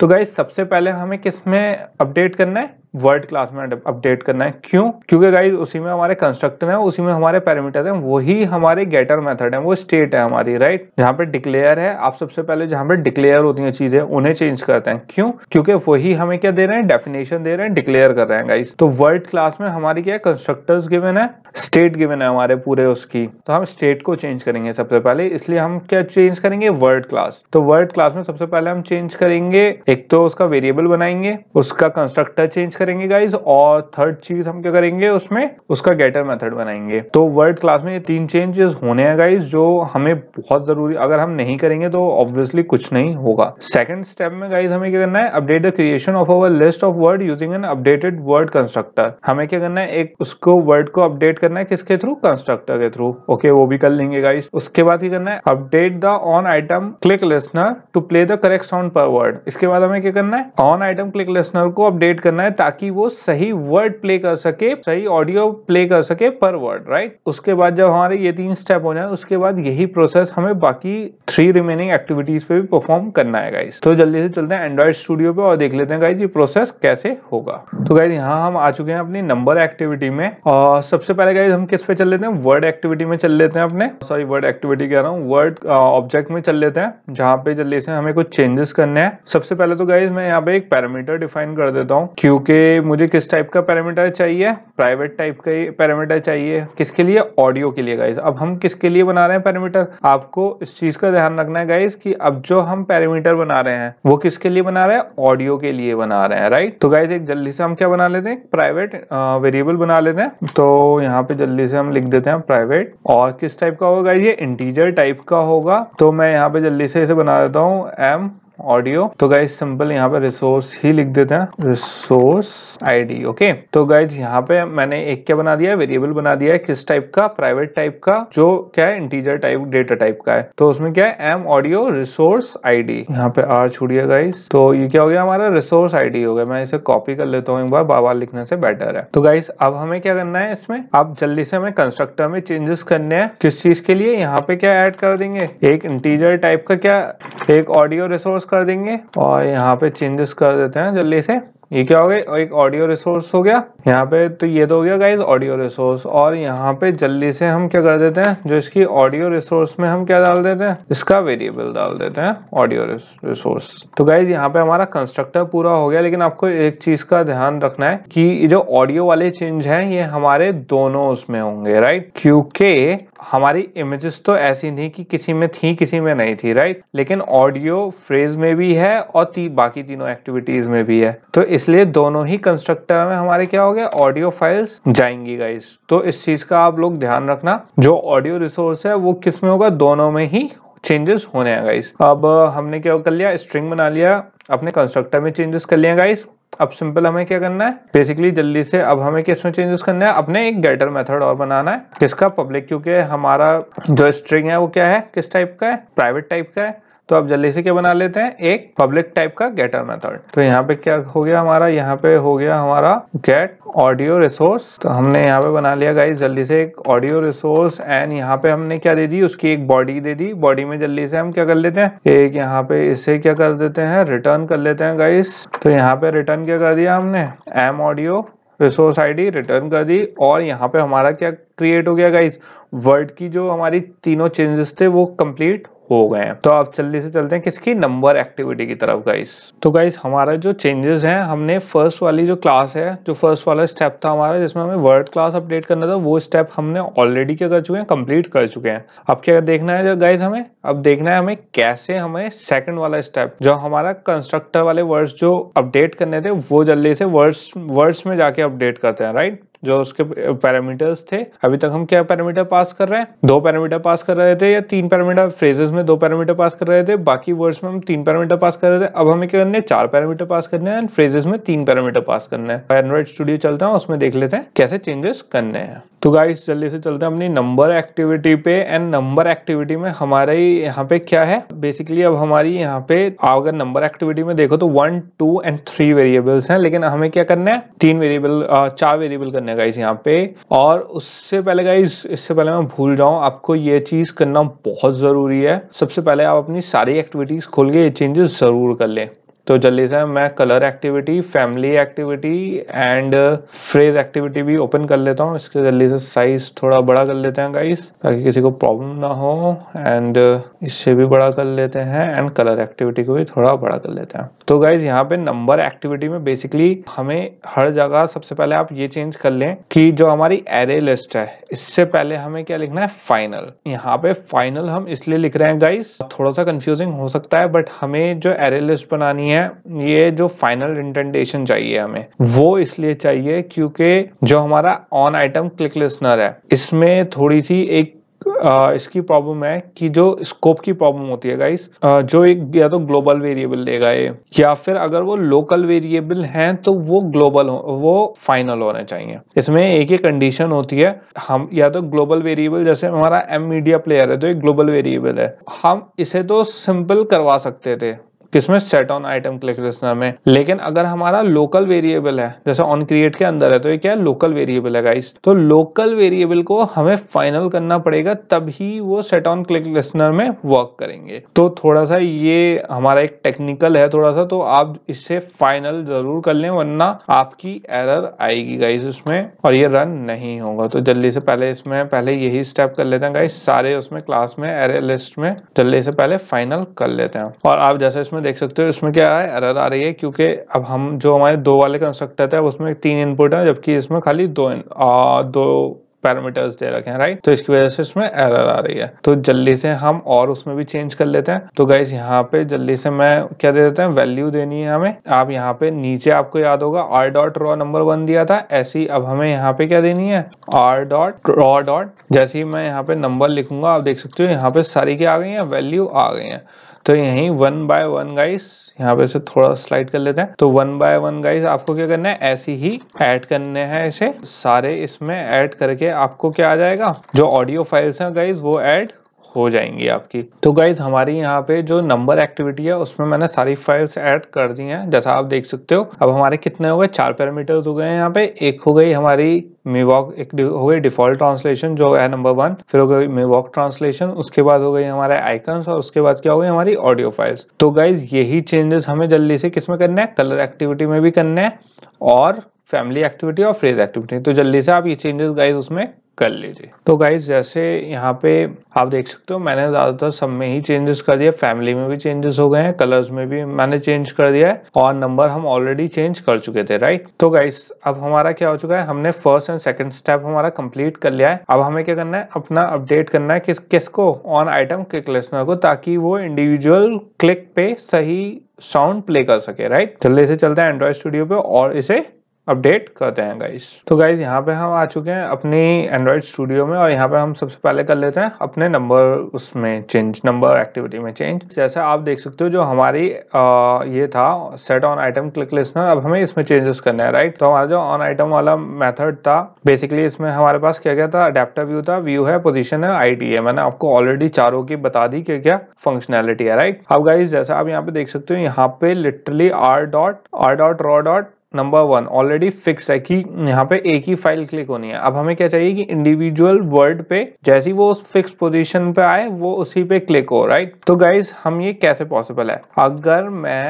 तो गाइज सबसे पहले हमें किस में अपडेट करना है वर्ड क्लास में अपडेट करना है क्यों क्योंकि गाइज उसी में हमारे कंस्ट्रक्टर है उसी में हमारे पैरामीटर है वही हमारे गेटर मेथड है वो स्टेट है हमारी राइट जहाँ पे डिक्लेयर है आप सबसे पहले जहाँ पे डिक्लेयर होती है चीजें उन्हें चेंज करते हैं क्यों क्योंकि वही हमें क्या दे रहे हैं डेफिनेशन दे रहे हैं डिक्लेयर कर रहे हैं गाइज तो वर्ड क्लास में हमारी क्या कंस्ट्रक्टर गिवेन है स्टेट गिवेन है हमारे पूरे उसकी तो हम स्टेट को चेंज करेंगे सबसे पहले इसलिए हम क्या चेंज करेंगे वर्ड क्लास तो वर्ड क्लास में सबसे पहले हम चेंज करेंगे एक तो उसका वेरिएबल बनाएंगे उसका कंस्ट्रक्टर चेंज करेंगे गाइज और थर्ड चीज हम क्या करेंगे उसमें उसका गेटर मेथड बनाएंगे तो वर्ड क्लास में ये तीन चेंजेस होने हैं गाइज जो हमें बहुत जरूरी अगर हम नहीं करेंगे तो ऑब्वियसली कुछ नहीं होगा सेकंड स्टेप में गाइज हमें क्या करना है update the creation of our list of word using an updated word constructor हमें क्या करना है एक उसको वर्ड को अपडेट करना है किसके थ्रू कंस्ट्रक्टर के थ्रू ओके okay, वो भी कर लेंगे गाइज उसके बाद ही करना है update the on item click listener to play the correct sound पर वर्ड इसके बाद हमें क्या करना है ऑन आइटम क्लिक लिस्नर को अपडेट करना है ताकि ताकि वो सही वर्ड प्ले कर सके सही ऑडियो प्ले कर सके पर वर्ड राइट उसके बाद जब हमारे ये तीन स्टेप हो जाए उसके बाद यही प्रोसेस हमें बाकी थ्री रिमेनिंग एक्टिविटीज पे भी परफॉर्म करना है गाइज तो जल्दी से चलते हैं एंड्रॉइड स्टूडियो पे और देख लेते हैं गाइज ये प्रोसेस कैसे होगा तो गाइज यहाँ हम आ चुके हैं अपनी नंबर एक्टिविटी में और सबसे पहले गाइज हम किस पे चल लेते हैं वर्ड एक्टिविटी में चल लेते हैं अपने सॉरी वर्ड एक्टिविटी कह रहा हूँ वर्ड ऑब्जेक्ट में चल लेते हैं जहाँ पे जल्दी से हमें कुछ चेंजेस करने हैं सबसे पहले तो गाइज मैं यहाँ पे एक पैरामीटर डिफाइन कर देता हूँ क्यू के कि मुझे किस टाइप का पैरामीटर चाहिए प्राइवेट टाइप का ही पैरामीटर चाहिए किसके लिए ऑडियो के लिए गाइज अब हम किसके लिए बना रहे हैं पैरामीटर आपको इस चीज का ध्यान रखना है गाइज कि अब जो हम पैरामीटर बना रहे हैं वो किसके लिए बना रहे हैं ऑडियो के लिए बना रहे हैं राइट तो गाइज एक जल्दी से हम क्या बना लेते हैं प्राइवेट वेरिएबल बना लेते हैं तो यहाँ पे जल्दी से हम लिख देते हैं प्राइवेट और किस टाइप का होगा ये इंटीजर टाइप का होगा तो मैं यहाँ पे जल्दी से इसे बना देता हूँ एम ऑडियो तो गाइज सिंपल यहाँ पे रिसोर्स ही लिख देते हैं रिसोर्स आईडी ओके तो गाइज यहाँ पे मैंने एक क्या बना दिया है वेरिएबल बना दिया है किस टाइप का प्राइवेट टाइप का जो क्या है इंटीजर टाइप डेटा टाइप का है तो उसमें क्या है एम ऑडियो रिसोर्स आईडी यहाँ पे आर छोड़िए गाइज तो ये क्या हो गया हमारा रिसोर्स आईडी हो गया मैं इसे कॉपी कर लेता हूँ एक बार बाबा लिखने से बेटर है तो गाइज अब हमें क्या करना है इसमें अब जल्दी से हमें कंस्ट्रक्टर में चेंजेस करने हैं किस चीज के लिए यहाँ पे क्या एड कर देंगे एक इंटीजर टाइप का क्या एक ऑडियो रिसोर्स कर देंगे और यहाँ पे चेंजेस कर देते हैं जल्दी से ये क्या हो गया एक ऑडियो रिसोर्स हो गया यहाँ पे तो ये तो हो गया गाइज ऑडियो रिसोर्स और यहाँ पे जल्दी से हम क्या कर देते हैं जो इसकी ऑडियो रिसोर्स में हम क्या डाल देते हैं इसका वेरिएबल डाल देते हैं ऑडियो रिसोर्स तो गाइज यहाँ पे हमारा कंस्ट्रक्टर पूरा हो गया लेकिन आपको एक चीज का ध्यान रखना है कि जो ऑडियो वाले चेंज है ये हमारे दोनों उसमें होंगे राइट क्योंकि हमारी इमेजेस तो ऐसी नहीं कि किसी में थी किसी में नहीं थी राइट लेकिन ऑडियो फ्रेज में भी है और ती, बाकी तीनों एक्टिविटीज में भी है तो इसलिए दोनों ही कंस्ट्रक्टर में हमारे क्या हो लोग है ऑडियो फाइल्स जाएंगी गाइस तो इस चीज का आप लोग ध्यान रखना जो ऑडियो रिसोर्स है वो किस में होगा दोनों में ही चेंजेस होने हैं गाइस अब uh, हमने क्या कर लिया स्ट्रिंग बना लिया अपने कंस्ट्रक्टर में चेंजेस कर लिए गाइस अब सिंपल हमें क्या करना है बेसिकली जल्दी से अब हमें किस में चेंजेस करना है अपने एक गेटर मेथड और बनाना है किसका पब्लिक क्योंकि हमारा जो स्ट्रिंग है वो क्या है किस टाइप का है प्राइवेट टाइप का है तो आप जल्दी से क्या बना लेते हैं एक पब्लिक टाइप का गेटर मेथड तो यहाँ पे क्या हो गया हमारा यहाँ पे हो गया हमारा गेट ऑडियो रिसोर्स तो हमने यहाँ पे बना लिया गाइस जल्दी से एक ऑडियो रिसोर्स एंड यहाँ पे हमने क्या दे दी उसकी एक बॉडी दे दी बॉडी में जल्दी से हम क्या कर लेते हैं एक यहाँ पे इसे क्या कर देते हैं रिटर्न कर लेते हैं गाइस तो यहाँ पे रिटर्न क्या कर दिया हमने m audio resource ID return कर दी और यहाँ पे हमारा क्या क्रिएट हो गया गाइस वर्ड की जो हमारी तीनों चेंजेस थे वो कंप्लीट हो गए हैं तो आप जल्दी से चलते हैं किसकी नंबर एक्टिविटी की तरफ गाइस तो गाइस हमारा जो चेंजेस हैं हमने फर्स्ट वाली जो क्लास है जो फर्स्ट वाला स्टेप था हमारा जिसमें हमें वर्ड क्लास अपडेट करना था वो स्टेप हमने ऑलरेडी क्या कर चुके हैं कंप्लीट कर चुके हैं अब क्या देखना है गाइज हमें अब देखना है हमें कैसे हमें सेकेंड वाला स्टेप जो हमारा कंस्ट्रक्टर वाले वर्ड्स जो अपडेट करने थे वो जल्दी से वर्ड्स वर्ड्स में जाके अपडेट करते हैं राइट जो उसके पैरामीटर्स थे अभी तक हम क्या पैरामीटर पास कर रहे हैं दो पैरामीटर पास कर रहे थे या तीन पैरामीटर फ्रेजेस में दो पैरामीटर पास कर रहे थे बाकी वर्ड्स में हम तीन पैरामीटर पास कर रहे थे अब हमें क्या करने चार पैरामीटर पास करने हैं एंड फ्रेजेस में तीन पैरामीटर पास करने है एंड्रॉइड स्टूडियो चलता है उसमें देख लेते हैं कैसे चेंजेस करने हैं तो गाइस जल्दी से चलते हैं अपनी नंबर एक्टिविटी पे एंड नंबर एक्टिविटी में हमारे यहाँ पे क्या है बेसिकली अब हमारी यहाँ पे अगर नंबर एक्टिविटी में देखो तो one two and three variables हैं लेकिन हमें क्या करना है तीन वेरिएबल चार वेरिएबल करने है गाइस यहाँ पे और उससे पहले गाइस इससे पहले मैं भूल जाऊँ आपको ये चीज करना बहुत जरूरी है सबसे पहले आप अपनी सारी एक्टिविटीज खोल के ये चेंजेस जरूर कर लें तो जल्दी से मैं colour activity family activity and phrase activity भी ओपन कर लेता हूँ इसके जल्दी से साइज थोड़ा बड़ा कर लेते हैं गाइस ताकि किसी को प्रॉब्लम ना हो एंड uh, इससे भी बड़ा कर लेते हैं एंड कलर एक्टिविटी को भी थोड़ा बड़ा कर लेते हैं तो गाइज यहाँ पे नंबर एक्टिविटी में बेसिकली हमें हर जगह सबसे पहले आप ये चेंज कर लें कि जो हमारी एरे लिस्ट है इससे पहले हमें क्या लिखना है फाइनल यहाँ पे फाइनल हम इसलिए लिख रहे हैं गाइस थोड़ा सा कंफ्यूजिंग हो सकता है बट हमें जो एरे लिस्ट बनानी है है ये जो फाइनल इंटेंडेशन चाहिए हमें वो इसलिए चाहिए क्योंकि जो हमारा ऑन आइटम क्लिक लिस्नर है इसमें थोड़ी सी एक आ, इसकी प्रॉब्लम है कि जो स्कोप की प्रॉब्लम होती है गाइस जो एक या तो ग्लोबल वेरिएबल लेगा ये या फिर अगर वो लोकल वेरिएबल हैं तो वो ग्लोबल हो वो फाइनल होने चाहिए इसमें एक ही कंडीशन होती है हम या तो ग्लोबल वेरिएबल जैसे हमारा एम मीडिया प्लेयर है तो एक ग्लोबल वेरिएबल है हम इसे तो सिंपल करवा सकते थे किसमें set on item click listener में लेकिन अगर हमारा लोकल वेरिएबल है जैसे ऑन क्रिएट के अंदर है तो ये क्या है लोकल वेरिएबल है गाइस तो लोकल वेरिएबल को हमें फाइनल करना पड़ेगा तभी वो सेट ऑन क्लिक लिस्नर में वर्क करेंगे तो थोड़ा सा ये हमारा एक टेक्निकल है थोड़ा सा तो आप इसे फाइनल जरूर कर लें वरना आपकी एरर आएगी गाइस उसमें और ये रन नहीं होगा तो जल्दी से पहले इसमें पहले यही स्टेप कर लेते हैं गाइस सारे उसमें क्लास में एरर लिस्ट में जल्दी से पहले फाइनल कर लेते हैं और आप जैसे इसमें देख सकते हो इसमें क्या है एरर आ रही है क्योंकि अब हम जो हमारे दो वाले कंस्ट्रक्टर थे उसमें तीन इनपुट है जबकि इसमें खाली दो आ, दो पैरामीटर्स दे रखे हैं राइट तो इसकी वजह से इसमें एरर आ रही है तो जल्दी से हम और उसमें भी चेंज कर लेते हैं तो गाइज यहाँ पे जल्दी से मैं क्या दे देते हैं वैल्यू देनी है हमें आप यहाँ पे नीचे आपको याद होगा R dot raw number one दिया था ऐसी अब हमें यहाँ पे क्या देनी है आर डॉट रॉ डॉट जैसे ही मैं यहाँ पे नंबर लिखूंगा आप देख सकते हो यहाँ पे सारी क्या आ गई है वैल्यू आ गई है तो यही वन बाय वन गाइस यहाँ पे से थोड़ा स्लाइड कर लेते हैं तो वन बाय वन गाइस आपको क्या करना है ऐसे ही ऐड करने हैं इसे सारे इसमें ऐड करके आपको क्या आ जाएगा जो ऑडियो फाइल्स हैं गाइज वो ऐड हो जाएंगी आपकी तो गाइज हमारी यहाँ पे जो नंबर एक्टिविटी है उसमें मैंने सारी फाइल्स ऐड कर दी हैं जैसा आप देख सकते हो अब हमारे कितने हो गए चार पैरामीटर्स हो गए हैं यहाँ पे एक हो गई हमारी मेवॉक एक हो गई डिफॉल्ट ट्रांसलेशन जो है नंबर वन फिर हो गई मेवॉक ट्रांसलेशन उसके बाद हो गई हमारे आइकन्स और उसके बाद क्या हो गई हमारी ऑडियो फाइल्स तो गाइज यही चेंजेस हमें जल्दी से किसमें करने हैं कलर एक्टिविटी में भी करने हैं और फैमिली एक्टिविटी और फ्रेज एक्टिविटी तो जल्दी से आप ये चेंजेस गाइज उसमें कर लीजिए तो गाइज जैसे यहाँ पे आप देख सकते हो मैंने ज़्यादातर सब में ही चेंजेस कर दिया फैमिली में भी चेंजेस हो गए हैं कलर्स में भी मैंने चेंज कर दिया है और नंबर हम ऑलरेडी चेंज कर चुके थे राइट तो गाइज अब हमारा क्या हो चुका है हमने फर्स्ट एंड सेकंड स्टेप हमारा कंप्लीट कर लिया है अब हमें क्या करना है अपना अपडेट करना है किस किसको ऑन आइटम क्लिक लिस्नर को ताकि वो इंडिविजुअल क्लिक पे सही साउंड प्ले कर सके राइट जल्दी से चलते हैं एंड्रॉइड स्टूडियो पे और इसे अपडेट करते हैं गाइस तो गाइस यहाँ पे हम आ चुके हैं अपनी एंड्रॉयड स्टूडियो में और यहाँ पे हम सबसे पहले कर लेते हैं अपने नंबर उसमें चेंज नंबर एक्टिविटी में चेंज जैसे आप देख सकते हो जो हमारी आ, ये था सेट ऑन आइटम क्लिक में अब हमें इसमें चेंजेस करने हैं राइट तो हमारा जो ऑन आइटम वाला मेथड था बेसिकली इसमें हमारे पास क्या क्या था अडेप्टर व्यू था व्यू है पोजिशन है आई है मैंने आपको ऑलरेडी चारों की बता दी क्या क्या फंक्शनैलिटी है राइट अब गाइज जैसा आप यहाँ पे देख सकते हो यहाँ पे literally R dot R dot raw dot number one already fix है कि यहाँ पे एक ही फाइल क्लिक होनी है अब हमें क्या चाहिए कि इंडिविजुअल वर्ड पे जैसे वो उस फिक्स पोजीशन पे आए वो उसी पे क्लिक हो राइट तो गाइज हम ये कैसे पॉसिबल है अगर मैं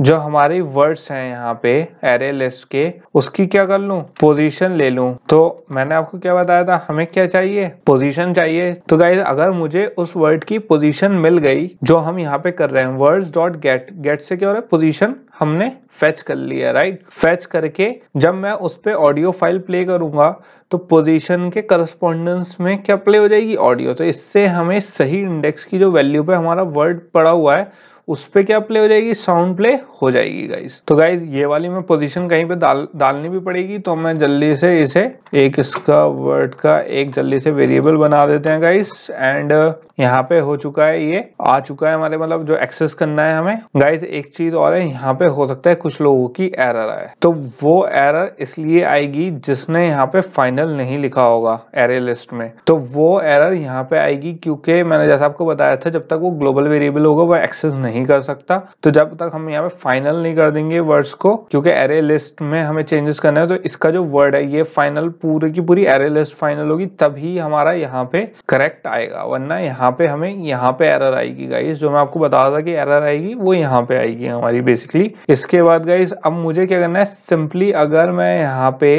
जो हमारी वर्ड्स हैं यहाँ पे एरे लिस्ट के उसकी क्या कर लू पोजीशन ले लू तो मैंने आपको क्या बताया था हमें क्या चाहिए पोजीशन चाहिए तो गाइज अगर मुझे उस वर्ड की पोजीशन मिल गई जो हम यहाँ पे कर रहे हैं वर्ड्स डॉट गेट गेट से क्या हो रहा है पोजीशन हमने फेच कर लिया राइट फेच करके जब मैं उस पर ऑडियो फाइल प्ले करूंगा तो पोजीशन के करस्पोंडेंस में क्या प्ले हो जाएगी ऑडियो तो इससे हमें सही इंडेक्स की जो वैल्यू पे हमारा वर्ड पड़ा हुआ है उस पर क्या प्ले हो जाएगी साउंड प्ले हो जाएगी गाइज तो गाइज ये वाली में पोजिशन कहीं पे डाल डालनी भी पड़ेगी तो मैं जल्दी से इसे एक इसका वर्ड का एक जल्दी से वेरिएबल बना देते हैं गाइस एंड यहाँ पे हो चुका है ये आ चुका है हमारे मतलब जो एक्सेस करना है हमें गाइज एक चीज और है यहाँ पे हो सकता है कुछ लोगों की एरर आए तो वो एरर इसलिए आएगी जिसने यहाँ पे फाइनल नहीं लिखा होगा एरे लिस्ट में तो वो एरर यहाँ पे आएगी क्योंकि मैंने जैसा आपको बताया था जब तक वो ग्लोबल वेरिएबल होगा वो एक्सेस नहीं कर सकता तो जब तक हम यहाँ पे फाइनल नहीं कर देंगे वर्ड्स को क्योंकि एरे लिस्ट में हमें चेंजेस करना है तो इसका जो वर्ड है ये फाइनल पूरी की पूरी एरे लिस्ट फाइनल होगी तभी हमारा यहाँ पे करेक्ट आएगा वरना यहाँ यहाँ पे हमें यहाँ पे एरर आएगी गाइस जो मैं आपको बता रहा था कि एरर आएगी वो यहाँ पे आएगी हमारी बेसिकली इसके बाद गाइस अब मुझे क्या करना है सिंपली अगर मैं यहाँ पे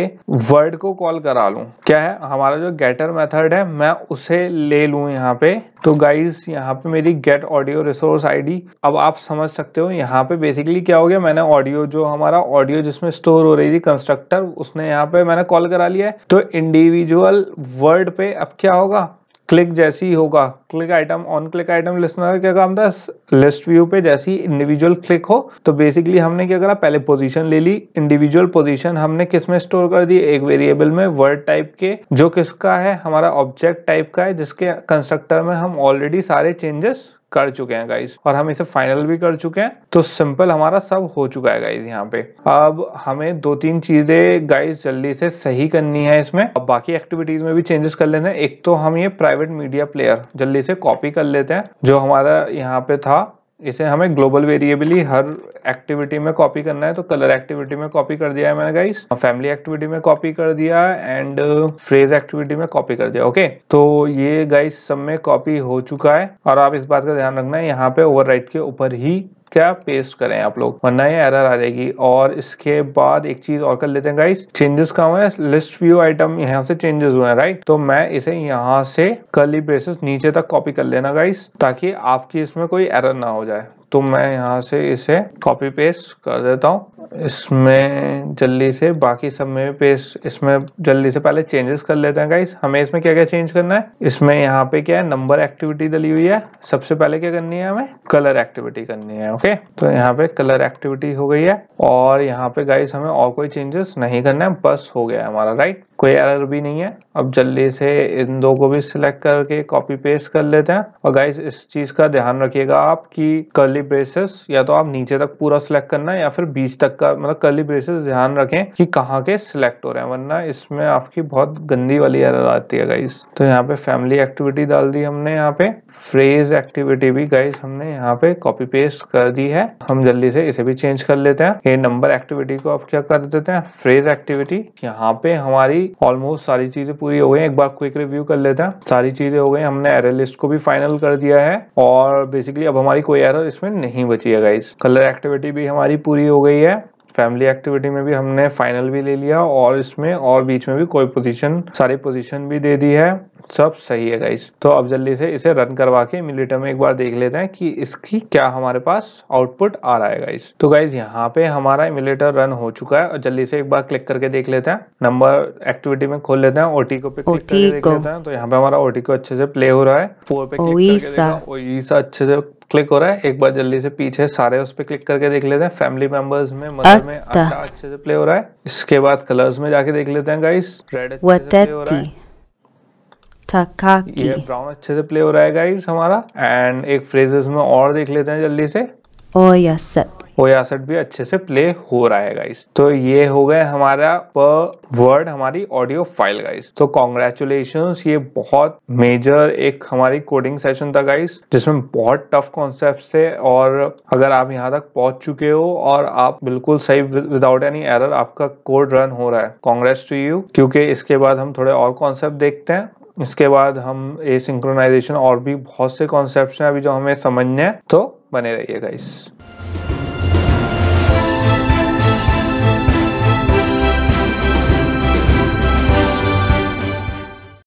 वर्ड को कॉल करा लू क्या है हमारा जो गेटर मेथड है मैं उसे ले लू यहाँ पे तो गाइस यहाँ पे मेरी गेट ऑडियो रिसोर्स आईडी अब आप समझ सकते हो यहाँ पे बेसिकली क्या हो गया मैंने ऑडियो जो हमारा ऑडियो जिसमें स्टोर हो रही थी कंस्ट्रक्टर उसने यहाँ पे मैंने कॉल करा लिया है तो इंडिविजुअल वर्ड पे अब क्या होगा क्लिक जैसे ही होगा click item on click item listener क्या काम था लिस्ट व्यू पे जैसे ही इंडिविजुअल क्लिक हो तो बेसिकली हमने क्या करा पहले पोजीशन ले ली इंडिविजुअल पोजीशन हमने किस में स्टोर कर दी एक वेरिएबल में वर्ड टाइप के जो किसका है हमारा ऑब्जेक्ट टाइप का है जिसके कंस्ट्रक्टर में हम ऑलरेडी सारे चेंजेस कर चुके हैं गाइज और हम इसे फाइनल भी कर चुके हैं तो सिंपल हमारा सब हो चुका है गाइज यहाँ पे अब हमें दो तीन चीजें गाइज जल्दी से सही करनी है इसमें अब बाकी एक्टिविटीज में भी चेंजेस कर लेना है एक तो हम ये प्राइवेट मीडिया प्लेयर जल्दी से कॉपी कर लेते हैं जो हमारा यहाँ पे था इसे हमें ग्लोबल वेरिएबली हर एक्टिविटी में कॉपी करना है तो कलर एक्टिविटी में कॉपी कर दिया है मैंने गाइस फैमिली एक्टिविटी में कॉपी कर दिया एंड फ्रेज एक्टिविटी में कॉपी कर दिया ओके तो ये गाइस सब में कॉपी हो चुका है और आप इस बात का ध्यान रखना है यहाँ पे ओवर के ऊपर ही क्या पेस्ट करें आप लोग वरना ये एरर आ जाएगी और इसके बाद एक चीज और कर लेते हैं गाइस चेंजेस हुआ हुए लिस्ट व्यू आइटम यहाँ से चेंजेस हुए हैं राइट तो मैं इसे यहाँ से कर्ली ब्रेसेस नीचे तक कॉपी कर लेना गाइस ताकि आपकी इसमें कोई एरर ना हो जाए तो मैं यहाँ से इसे कॉपी पेस्ट कर देता हूँ इसमें जल्दी से बाकी सब में पेस्ट इसमें जल्दी से पहले चेंजेस कर लेते हैं गाइस हमें इसमें क्या क्या चेंज करना है इसमें यहाँ पे क्या है नंबर एक्टिविटी डली हुई है सबसे पहले क्या करनी है हमें कलर एक्टिविटी करनी है ओके तो यहाँ पे कलर एक्टिविटी हो गई है और यहाँ पे गाइस हमें और कोई चेंजेस नहीं करना है बस हो गया हमारा राइट कोई एरर भी नहीं है अब जल्दी से इन दो को भी सिलेक्ट करके कॉपी पेस्ट कर लेते हैं और गाइस इस चीज का ध्यान रखिएगा आप कि कल ब्रेसेस या तो आप नीचे तक पूरा सिलेक्ट करना है या फिर बीच तक का मतलब कर्ली ब्रेसेस ध्यान रखें कि कहाँ के सिलेक्ट हो रहे हैं वरना इसमें आपकी बहुत गंदी वाली एरर आती है गाइस तो यहाँ पे फैमिली एक्टिविटी डाल दी हमने यहाँ पे फ्रेज एक्टिविटी भी गाइस हमने यहाँ पे कॉपी पेस्ट कर दी है हम जल्दी से इसे भी चेंज कर लेते हैं ये नंबर एक्टिविटी को आप क्या कर देते हैं फ्रेज एक्टिविटी यहाँ पे हमारी ऑलमोस्ट सारी चीजें पूरी हो गई एक बार क्विक रिव्यू कर लेते हैं सारी चीजें हो गई हमने एरर लिस्ट को भी फाइनल कर दिया है और बेसिकली अब हमारी कोई एरर इसमें में नहीं बची है गाइज कलर एक्टिविटी भी हमारी पूरी हो गई है फैमिली एक्टिविटी में भी हमने फाइनल भी ले लिया और इसमें और बीच में भी कोई पोजीशन सारी पोजीशन भी दे दी है सब सही है गाइज तो अब जल्दी से इसे रन करवा के मिलीटर में एक बार देख लेते हैं कि इसकी क्या हमारे पास आउटपुट आ रहा है गाइज तो गाइज यहाँ पे हमारा मिलीटर रन हो चुका है और जल्दी से एक बार क्लिक करके देख लेते हैं नंबर एक्टिविटी में खोल लेते हैं ओटी को पे क्लिक करके देख लेते हैं तो यहाँ पे हमारा ओटी को अच्छे से प्ले हो रहा है फोर पे क्लिक करके देखा ओईसा अच्छे से क्लिक हो रहा है एक बार जल्दी से पीछे सारे उस पर क्लिक करके देख लेते हैं फैमिली मेंबर्स में मदर में अच्छा अच्छे से प्ले हो रहा है इसके बाद कलर्स में जाके देख लेते हैं गाइस रेड अच्छे से हो रहा है ये ब्राउन अच्छे से प्ले हो रहा है गाइस हमारा एंड एक फ्रेजेस में और देख लेते हैं जल्दी से ओ यस सर वो एसेट भी अच्छे से प्ले हो रहा है गाइस तो ये हो गए हमारा पर वर्ड हमारी ऑडियो फाइल गाइस तो कॉन्ग्रेचुलेशन ये बहुत मेजर एक हमारी कोडिंग सेशन था गाइस जिसमें बहुत टफ कॉन्सेप्ट थे और अगर आप यहाँ तक पहुंच चुके हो और आप बिल्कुल सही विदाउट एनी एरर आपका कोड रन हो रहा है कॉन्ग्रेस टू यू क्योंकि इसके बाद हम थोड़े और कॉन्सेप्ट देखते हैं इसके बाद हम ए सिंक्रोनाइजेशन और भी बहुत से कॉन्सेप्ट हैं अभी जो हमें समझने हैं तो बने रहिए गाइस